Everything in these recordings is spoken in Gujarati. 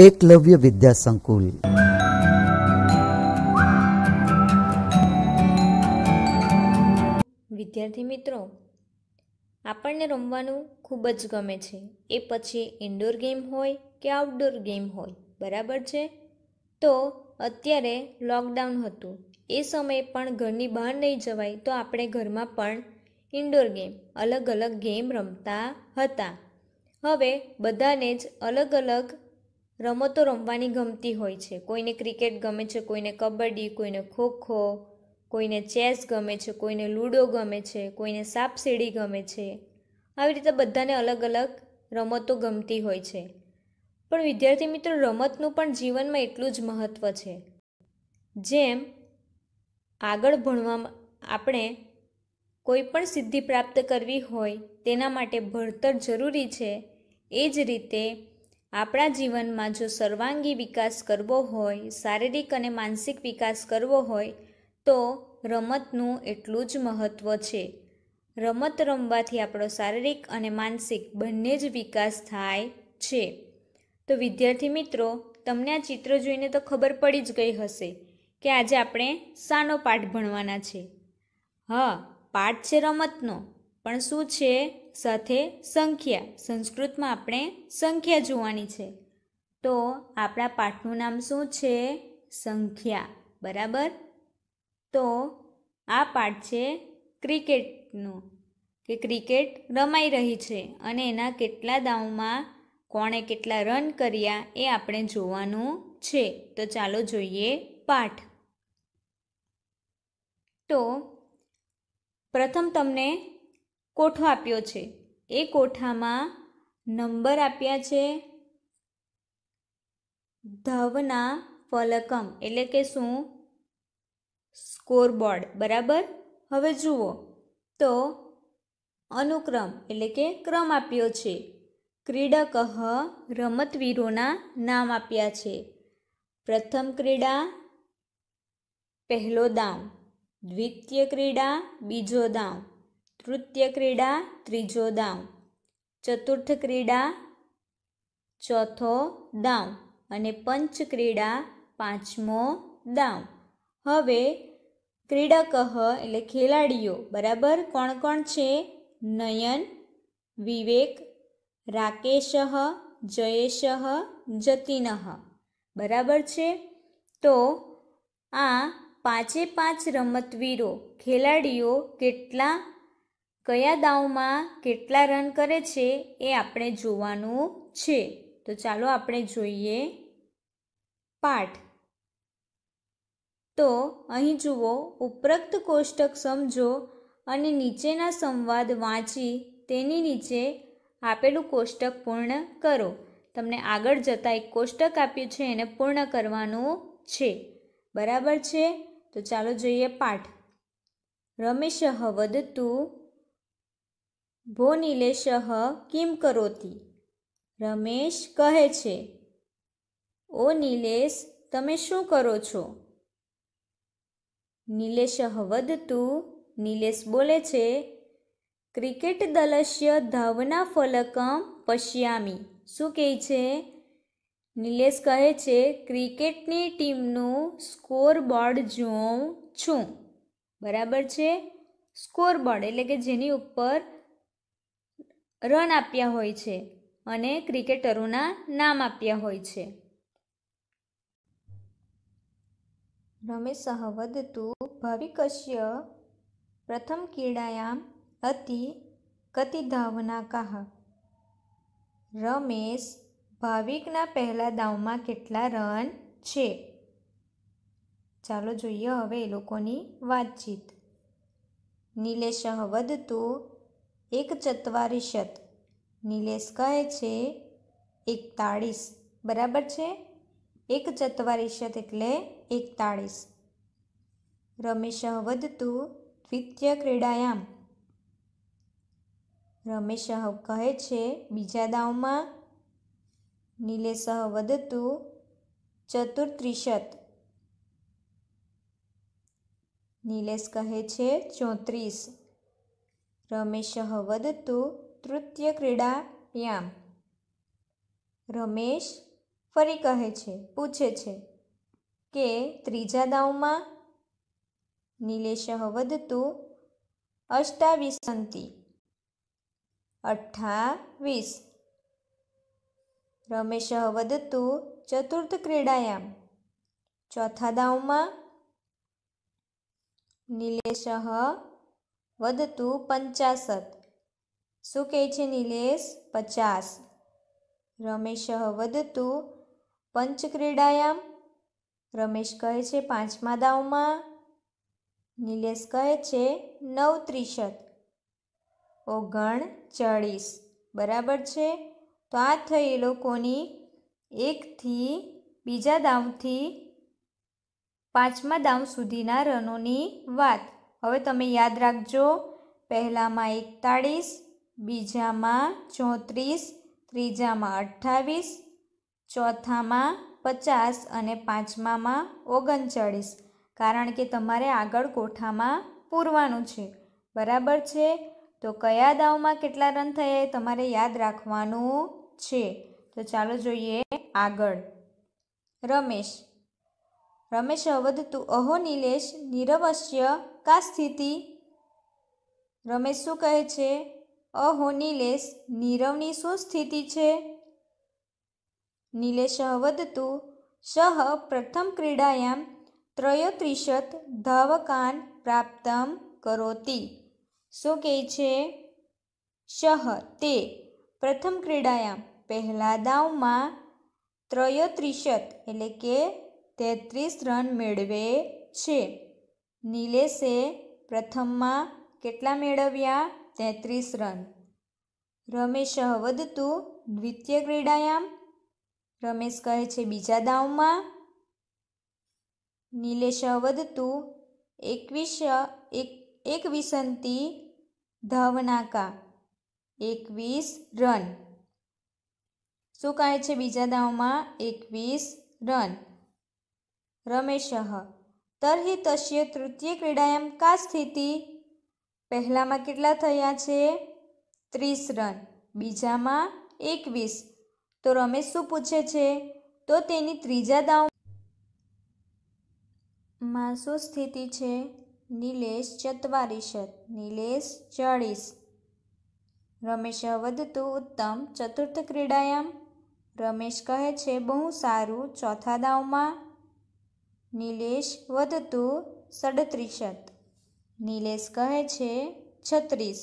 એકલવ્ય વિદ્યા સંકુલ વિદ્યાર્થી મિત્રો આપણને રમવાનું ખૂબ જ ગમે છે એ પછી ઇન્ડોર ગેમ હોય કે આઉટડોર ગેમ હોય બરાબર છે તો અત્યારે લોકડાઉન હતું એ સમયે પણ ઘરની બહાર નહીં જવાય તો આપણે ઘરમાં પણ ઇન્ડોર ગેમ અલગ અલગ ગેમ રમતા હતા હવે બધાને જ અલગ અલગ રમતો રમવાની ગમતી હોય છે કોઈને ક્રિકેટ ગમે છે કોઈને કબડ્ડી કોઈને ખોખો કોઈને ચેસ ગમે છે કોઈને લૂડો ગમે છે કોઈને સાપસીડી ગમે છે આવી રીતે બધાને અલગ અલગ રમતો ગમતી હોય છે પણ વિદ્યાર્થી મિત્રો રમતનું પણ જીવનમાં એટલું જ મહત્ત્વ છે જેમ આગળ ભણવામાં આપણે કોઈ પણ સિદ્ધિ પ્રાપ્ત કરવી હોય તેના માટે ભણતર જરૂરી છે એ જ રીતે આપણા જીવનમાં જો સર્વાંગી વિકાસ કરવો હોય શારીરિક અને માનસિક વિકાસ કરવો હોય તો રમતનું એટલું જ મહત્ત્વ છે રમત રમવાથી આપણો શારીરિક અને માનસિક બંને જ વિકાસ થાય છે તો વિદ્યાર્થી મિત્રો તમને આ ચિત્ર જોઈને તો ખબર પડી જ ગઈ હશે કે આજે આપણે શાનો પાઠ ભણવાના છે હા પાઠ છે રમતનો પણ શું છે સાથે સંખ્યા સંસ્કૃતમાં આપણે સંખ્યા જોવાની છે તો આપણા પાઠનું નામ શું છે સંખ્યા બરાબર તો આ પાઠ છે ક્રિકેટનું કે ક્રિકેટ રમાઈ રહી છે અને એના કેટલા દાવમાં કોણે કેટલા રન કર્યા એ આપણે જોવાનું છે તો ચાલો જોઈએ પાઠ તો પ્રથમ તમને કોઠો આપ્યો છે એ કોઠામાં નંબર આપ્યા છે ધવના ફલકમ એટલે કે શું સ્કોરબોર્ડ બરાબર હવે જુઓ તો અનુક્રમ એટલે કે ક્રમ આપ્યો છે ક્રીડક રમતવીરોના નામ આપ્યા છે પ્રથમ ક્રીડા પહેલો દાવ દ્વિતીય ક્રીડા બીજો દાવ તૃતીય ક્રીડા ત્રીજો દાવ ચતુર્થ ક્રીડા ચોથો દાવ અને પંચ ક્રીડા પાંચમો દાવ હવે ક્રીડકહ એટલે ખેલાડીઓ બરાબર કોણ કોણ છે નયન વિવેક રાકેશ જયેશ જતીન બરાબર છે તો આ પાંચે પાંચ રમતવીરો ખેલાડીઓ કેટલા કયા દાવમાં કેટલા રન કરે છે એ આપણે જોવાનું છે તો ચાલો આપણે જોઈએ પાઠ તો અહીં જુઓ ઉપરોક્ત કોષ્ટક સમજો અને નીચેના સંવાદ વાંચી તેની નીચે આપેલું કોષ્ટક પૂર્ણ કરો તમને આગળ જતાં એક કોષ્ટક આપ્યું છે એને પૂર્ણ કરવાનું છે બરાબર છે તો ચાલો જોઈએ પાઠ રમેશ હવદ તું ભો ભોનિલેશઃ કિમ કરોતી રમેશ કહે છે ઓ નિલેશ તમે શું કરો છો નિલેશઃ વધતું નિલેશ બોલે છે ક્રિકેટ દલશ્ય ધાવના ફલકમ પશ્યામી શું કહે છે નિલેશ કહે છે ક્રિકેટની ટીમનું સ્કોર બોર્ડ જોઉં છું બરાબર છે સ્કોર બોર્ડ એટલે કે જેની ઉપર રન આપ્યા હોય છે અને ક્રિકેટરોના નામ આપ્યા હોય છે રમેશ ભાવિ કશ્ય પ્રથમ ક્રીડાયામ અતિ કતિ ધાવના કાહ રમેશ ભાવિકના પહેલા દાવમાં કેટલા રન છે ચાલો જોઈએ હવે એ લોકોની વાતચીત નિલેશ વધતું એક ચત્વારીશત નિલેશ કહે છે એકતાળીસ બરાબર છે એક ચત્વારીશત એટલે એકતાળીસ રમેશ વધતું દ્વિતીય ક્રીડાયામ રમેશ કહે છે બીજા દાવમાં નિલેશ વધતું ચતુર્ત્રિશત નિલેશ કહે છે ચોત્રીસ રમેશઃ વદતુ તૃતીય ક્રીડાયામ રમેશ ફરી કહે છે પૂછે છે કે ત્રીજા દાવમાં નિલેશ વદતુ અષ્ટાવીસંતી અઠ્ઠાવીસ રમેશ વદતુ ચતુર્થ ક્રીડાયામ ચોથા દાવમાં નિલેશ વધતું પંચાસત શું કહે છે નિલેશ પચાસ રમેશ વધતું પંચક્રીડાયામ રમેશ કહે છે પાંચમા દાવમાં નિલેશ કહે છે નવ ત્રીસત ઓગણ ચાળીસ બરાબર છે તો આ થઈ એ લોકોની એકથી બીજા દાવથી પાંચમા દાવ સુધીના રનોની વાત હવે તમે યાદ રાખજો પહેલામાં એકતાળીસ બીજામાં ચોત્રીસ ત્રીજામાં અઠ્ઠાવીસ ચોથામાં પચાસ અને પાંચમામાં ઓગણચાળીસ કારણ કે તમારે આગળ કોઠામાં પૂરવાનું છે બરાબર છે તો કયા દાવમાં કેટલા રન થયા એ તમારે યાદ રાખવાનું છે તો ચાલો જોઈએ આગળ રમેશ રમેશ વધતું અહો નિલેશ નિરવશ્ય કા સ્થિતિ રમેશ શું કહે છે અહો નિલેશ નિરવની શું સ્થિતિ છે નિલેશ વધતું સહ પ્રથમ ક્રીડાયામ ત્રયોત્રીશત ધાવકાન પ્રાપ્તમ કરોતી શું કહે છે સહ તે પ્રથમ ક્રીડાયામ પહેલા દાવમાં ત્રયોત્રીશત એટલે કે તેત્રીસ રન મેળવે છે નિલેશે પ્રથમમાં કેટલા મેળવ્યા તેત્રીસ રન રમેશ વધતું દ્વિતીય ક્રીડાયામ રમેશ કહે છે બીજા દાવમાં નિલેશ વધતું એકવીસ એક એકવીસંતી ધાવનાકા એકવીસ રન શું કહે છે બીજા દાવમાં એકવીસ રન રમેશઃ તર્હિ તસ્ય તૃતીય ક્રીડાયામ કા સ્થિતિ પહેલામાં કેટલા થયા છે ત્રીસ રન બીજામાં એકવીસ તો રમેશ શું પૂછે છે તો તેની ત્રીજા દાવમાં શું સ્થિતિ છે નિલેશ ચત્વારીશત નિલેશ ચાળીસ રમેશ વધતું ઉત્તમ ચતુર્થ ક્રીડાયામ રમેશ કહે છે બહુ સારું ચોથા દાવમાં નિલેશ વધતું સડત્રીસત નિલેશ કહે છે છત્રીસ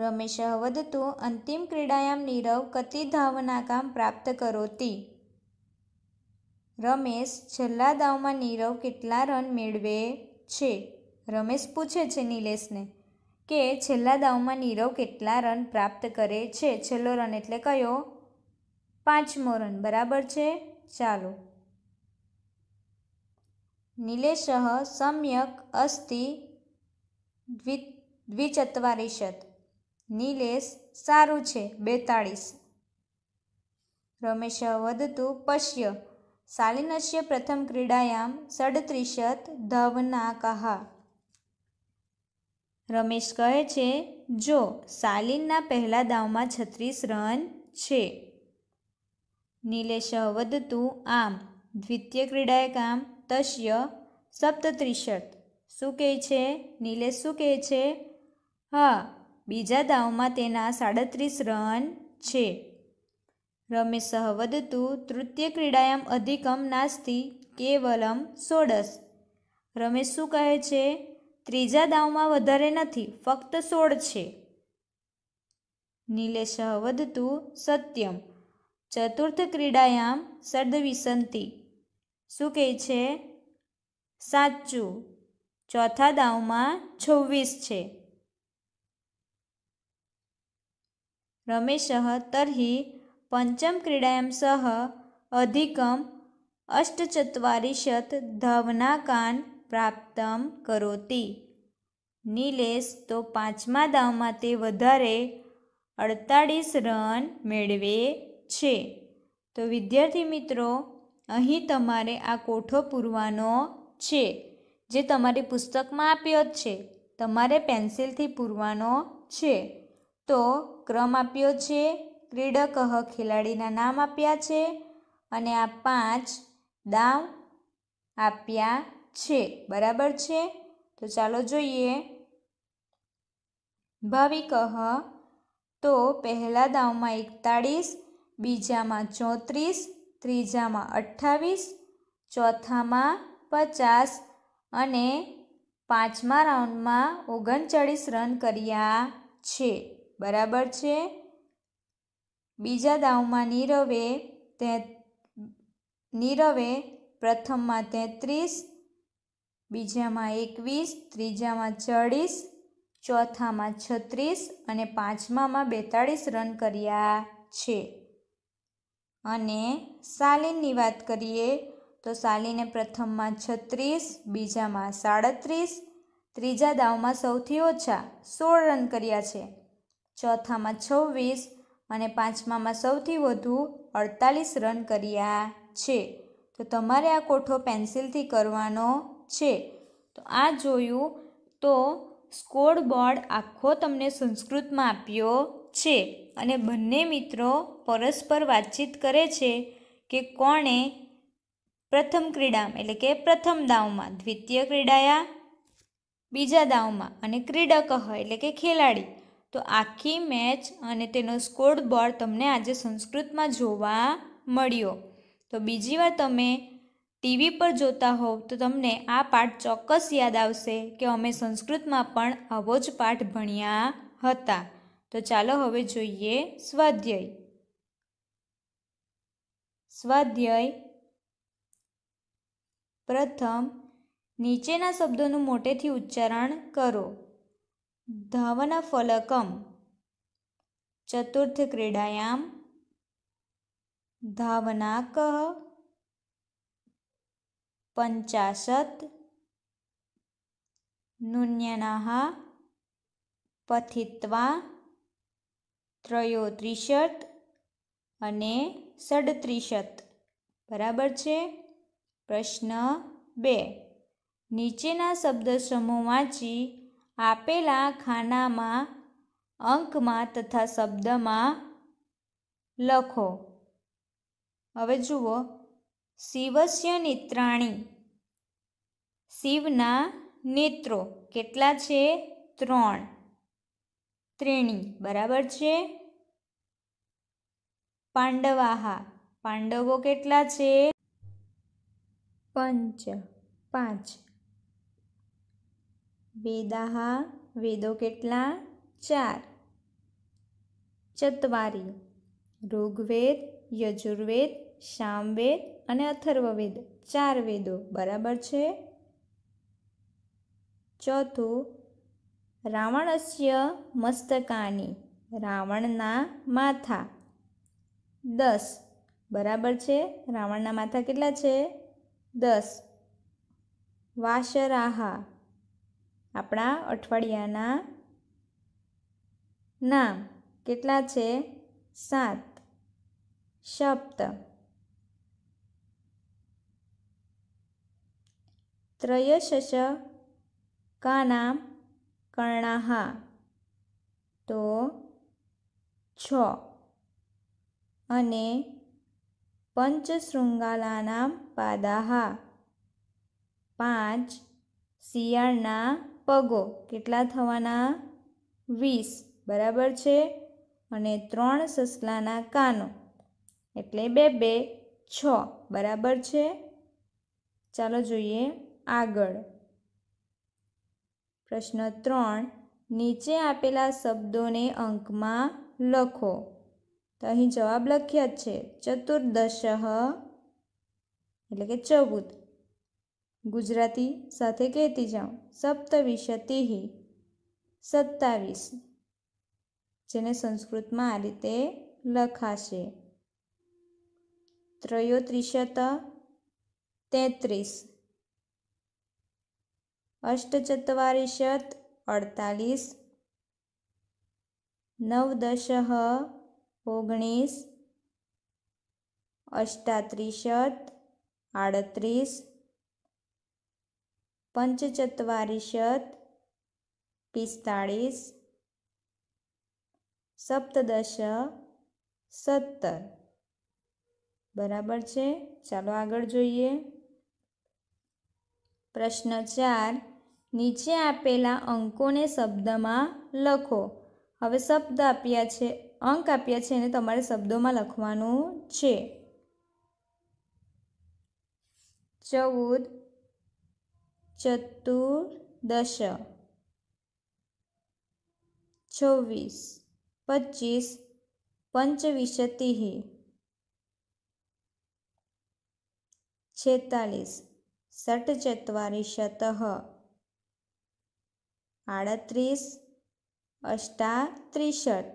રમેશ વધતું અંતિમ ક્રીડાયામ નીરવ કતિ ધાવના કામ પ્રાપ્ત કરોતી રમેશ છેલ્લા દાવમાં નીરવ કેટલા રન મેળવે છે રમેશ પૂછે છે નિલેશને કે છેલ્લા દાવમાં નીરવ કેટલા રન પ્રાપ્ત કરે છે છેલ્લો રન એટલે કયો પાંચમો રન બરાબર છે ચાલો નિલેશ સમ્યક અસ્તિ દ્વિ દ્વિચત્વારીશત નિલેશ સારું છે બેતાળીસ રમેશ વધતું પશ્ય શાલિનશ્ય પ્રથમ ક્રીડાયામ સડત્રીશત ધવના કહા રમેશ કહે છે જો શાલિનના પહેલા દાવમાં છત્રીસ રન છે નિલેશ વધતું આમ દ્વિતીય ક્રીડાએ કામ તસ્ય સપ્તત્રિશત શું કહે છે નિલેશ શું કહે છે હા બીજા દાવમાં તેના સાડત્રીસ રન છે રમેશ વધતું તૃતીય ક્રીડાયામ અધિકમ નાસ્તિ કેવલમ સોડસ રમેશ શું કહે છે ત્રીજા દાવમાં વધારે નથી ફક્ત સોળ છે નિલેશ વધતું સત્યમ ચતુર્થ ક્રીડાયામ સર્દવિસંતી શું કહે છે સાચું ચોથા દાવમાં છવ્વીસ છે રમેશ તર્હિ પંચમ ક્રીડાયામ સહ અધિકમ અષ્ટચત્વારિશત ધવનાકાન પ્રાપ્ત કરોતી નિલેશ તો પાંચમા દાવમાં તે વધારે અડતાળીસ રન મેળવે છે તો વિદ્યાર્થી મિત્રો અહીં તમારે આ કોઠો પૂરવાનો છે જે તમારી પુસ્તકમાં આપ્યો જ છે તમારે પેન્સિલથી પૂરવાનો છે તો ક્રમ આપ્યો છે ક્રીડક ખેલાડીના નામ આપ્યા છે અને આ પાંચ દાવ આપ્યા છે બરાબર છે તો ચાલો જોઈએ ભાવિક તો પહેલા દાવમાં એકતાળીસ બીજામાં ચોત્રીસ ત્રીજામાં અઠ્ઠાવીસ ચોથામાં પચાસ અને પાંચમા રાઉન્ડમાં ઓગણચાળીસ રન કર્યા છે બરાબર છે બીજા દાવમાં નીરવે તે નીરવે પ્રથમમાં તેત્રીસ બીજામાં એકવીસ ત્રીજામાં ચાળીસ ચોથામાં છત્રીસ અને પાંચમામાં બેતાળીસ રન કર્યા છે અને શાલિનની વાત કરીએ તો શાલિને પ્રથમમાં છત્રીસ બીજામાં સાડત્રીસ ત્રીજા દાવમાં સૌથી ઓછા સોળ રન કર્યા છે ચોથામાં છવ્વીસ અને પાંચમામાં સૌથી વધુ અડતાલીસ રન કર્યા છે તો તમારે આ કોઠો પેન્સિલથી કરવાનો છે તો આ જોયું તો સ્કોર બોર્ડ આખો તમને સંસ્કૃતમાં આપ્યો છે અને બંને મિત્રો પરસ્પર વાતચીત કરે છે કે કોણે પ્રથમ ક્રીડામાં એટલે કે પ્રથમ દાવમાં દ્વિતીય ક્રીડાયા બીજા દાવમાં અને ક્રીડક હ એટલે કે ખેલાડી તો આખી મેચ અને તેનો સ્કોર બોર્ડ તમને આજે સંસ્કૃતમાં જોવા મળ્યો તો બીજી વાર તમે ટીવી પર જોતા હોવ તો તમને આ પાઠ ચોક્કસ યાદ આવશે કે અમે સંસ્કૃતમાં પણ આવો જ પાઠ ભણ્યા હતા તો ચાલો હવે જોઈએ સ્વાધ્યાય સ્વાધ્યાય પ્રથમ નીચેના શબ્દોનું મોટેથી ઉચ્ચારણ કરો ધાવન ફલકમ ચતુર્થ ક્રીડાયામ ધાવનાક પંચાશત નુન્યના પથિત્વા ત્રયોત્રીસત અને સડત્રીસત બરાબર છે પ્રશ્ન બે નીચેના શબ્દ વાંચી આપેલા ખાનામાં અંકમાં તથા શબ્દમાં લખો હવે જુઓ શિવસ્ય નેત્રાણી શિવના નેત્રો કેટલા છે ત્રણ ત્રેણી બરાબર છે પાંડવાહા પાંડવો કેટલા છે પંચ પાંચ વેદાહા વેદો કેટલા ચાર ચતવારી ઋગ્વેદ યજુર્વેદ શામવેદ અને અથર્વવેદ ચાર વેદો બરાબર છે ચોથું રાવણસ્ય મસ્તકાની રાવણના માથા દસ બરાબર છે રાવણના માથા કેટલા છે દસ વાશરાહા આપણા અઠવાડિયાના નામ કેટલા છે સાત સપ્ત ત્રયશશ કાનામ કર્ણાહ તો છ અને પંચશૃંગાલાના પાદાહા પાંચ શિયાળના પગો કેટલા થવાના વીસ બરાબર છે અને ત્રણ સસલાના કાનો એટલે બે બે છ બરાબર છે ચાલો જોઈએ આગળ પ્રશ્ન ત્રણ નીચે આપેલા શબ્દોને અંકમાં લખો તો અહીં જવાબ લખ્યા જ છે ચતુર્દશ એટલે કે ચૌદ ગુજરાતી સાથે કહેતી જાઉં સપ્તવિશતિહી સત્તાવીસ જેને સંસ્કૃતમાં આ રીતે લખાશે ત્રયોત્રીશત તેત્રીસ અષ્ટચત્વારિશત અડતાલીસ નવદશ ઓગણીસ અષ્ટાત્રીશત આડત્રીસ પંચચત્વારિશત પિસ્તાળીસ સપ્તદશ સત્તર બરાબર છે ચાલો આગળ જોઈએ પ્રશ્ન ચાર નીચે આપેલા અંકોને શબ્દમાં લખો હવે શબ્દ આપ્યા છે અંક આપ્યા છે એને તમારે શબ્દોમાં લખવાનું છે ચૌદ ચતુર્દશ છવ્વીસ પચીસ પંચવિશતિહ છેતાલીસ શતઃ આડત્રીસ અષ્ટા ત્રીસત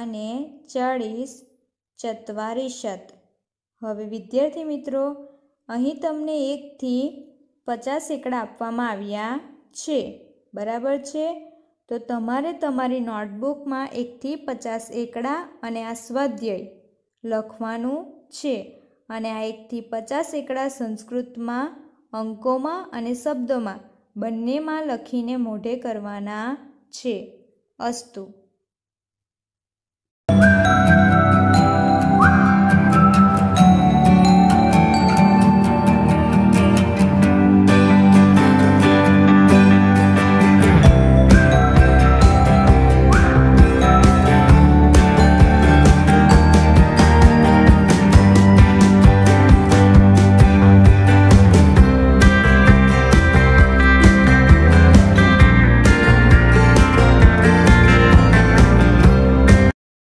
અને ચાળીસ ચત્વારીસત હવે વિદ્યાર્થી મિત્રો અહીં તમને એકથી પચાસ એકડા આપવામાં આવ્યા છે બરાબર છે તો તમારે તમારી નોટબુકમાં એકથી પચાસ એકડા અને આ સ્વાધ્યાય લખવાનું છે અને આ એકથી પચાસ એકડા સંસ્કૃતમાં અંકોમાં અને શબ્દોમાં બંનેમાં લખીને મોઢે કરવાના છે અસ્તુ